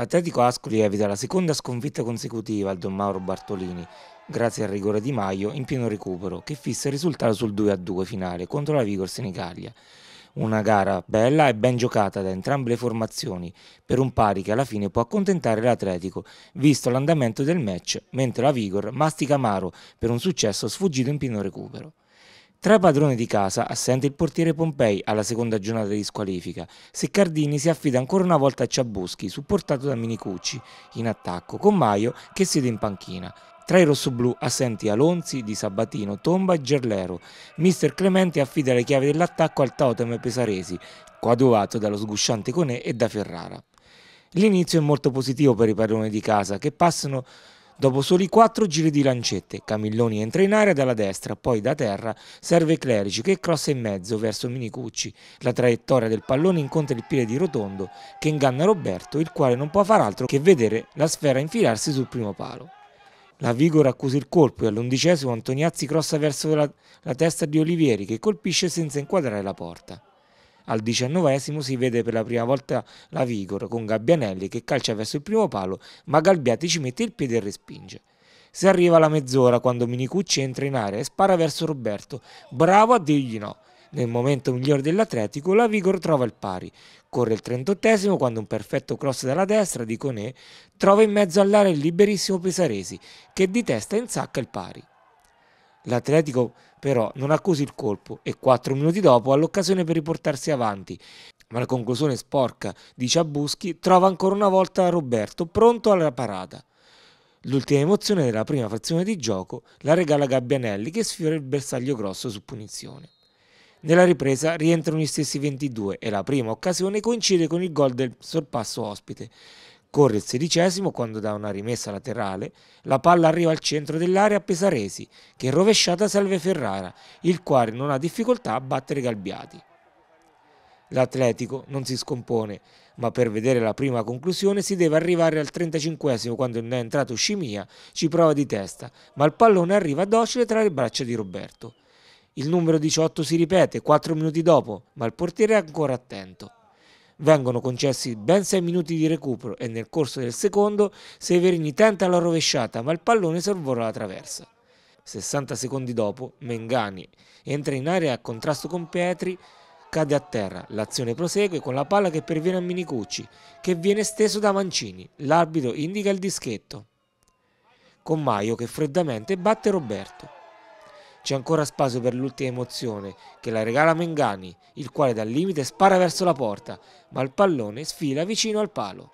L'Atletico Ascoli evita la seconda sconfitta consecutiva al Don Mauro Bartolini, grazie al rigore di Maio in pieno recupero, che fissa il risultato sul 2-2 finale contro la Vigor Senigallia. Una gara bella e ben giocata da entrambe le formazioni, per un pari che alla fine può accontentare l'Atletico, visto l'andamento del match, mentre la Vigor mastica amaro per un successo sfuggito in pieno recupero. Tra i padroni di casa assente il portiere Pompei alla seconda giornata di squalifica. Seccardini si affida ancora una volta a Ciabuschi, supportato da Minicucci, in attacco, con Maio che siede in panchina. Tra i rossoblù assenti Alonzi, Di Sabatino, Tomba e Gerlero. Mister Clemente affida le chiavi dell'attacco al totem pesaresi, coadiuvato dallo sgusciante Conè e da Ferrara. L'inizio è molto positivo per i padroni di casa, che passano Dopo soli quattro giri di lancette, Camilloni entra in area dalla destra, poi da terra serve Clerici che crossa in mezzo verso Minicucci. La traiettoria del pallone incontra il piede di Rotondo che inganna Roberto, il quale non può far altro che vedere la sfera infilarsi sul primo palo. La Vigor accusa il colpo e all'undicesimo Antoniazzi crossa verso la, la testa di Olivieri che colpisce senza inquadrare la porta. Al diciannovesimo si vede per la prima volta la Vigor con Gabbianelli che calcia verso il primo palo, ma Galbiati ci mette il piede e respinge. Si arriva alla mezz'ora quando Minicucci entra in area e spara verso Roberto, bravo a dirgli no. Nel momento migliore dell'Atletico, la Vigor trova il pari. Corre il 38 quando un perfetto cross dalla destra di Conè trova in mezzo all'area il liberissimo Pesaresi, che di testa insacca il pari. L'Atletico però non accusi il colpo e 4 minuti dopo ha l'occasione per riportarsi avanti. Ma la conclusione sporca di Ciabuschi trova ancora una volta Roberto pronto alla parata. L'ultima emozione della prima frazione di gioco la regala Gabbianelli che sfiora il bersaglio grosso su punizione. Nella ripresa rientrano gli stessi 22 e la prima occasione coincide con il gol del sorpasso ospite, Corre il sedicesimo quando da una rimessa laterale la palla arriva al centro dell'area a Pesaresi, che in rovesciata salve Ferrara, il quale non ha difficoltà a battere Galbiati. L'Atletico non si scompone, ma per vedere la prima conclusione si deve arrivare al 35 quando ne è entrato Scimia, ci prova di testa, ma il pallone arriva docile tra le braccia di Roberto. Il numero 18 si ripete 4 minuti dopo, ma il portiere è ancora attento vengono concessi ben 6 minuti di recupero e nel corso del secondo Severini tenta la rovesciata ma il pallone sorvola la traversa. 60 secondi dopo Mengani entra in area a contrasto con Petri, cade a terra, l'azione prosegue con la palla che perviene a Minicucci che viene steso da Mancini, l'arbitro indica il dischetto con Maio che freddamente batte Roberto. C'è ancora spazio per l'ultima emozione, che la regala Mengani, il quale dal limite spara verso la porta, ma il pallone sfila vicino al palo.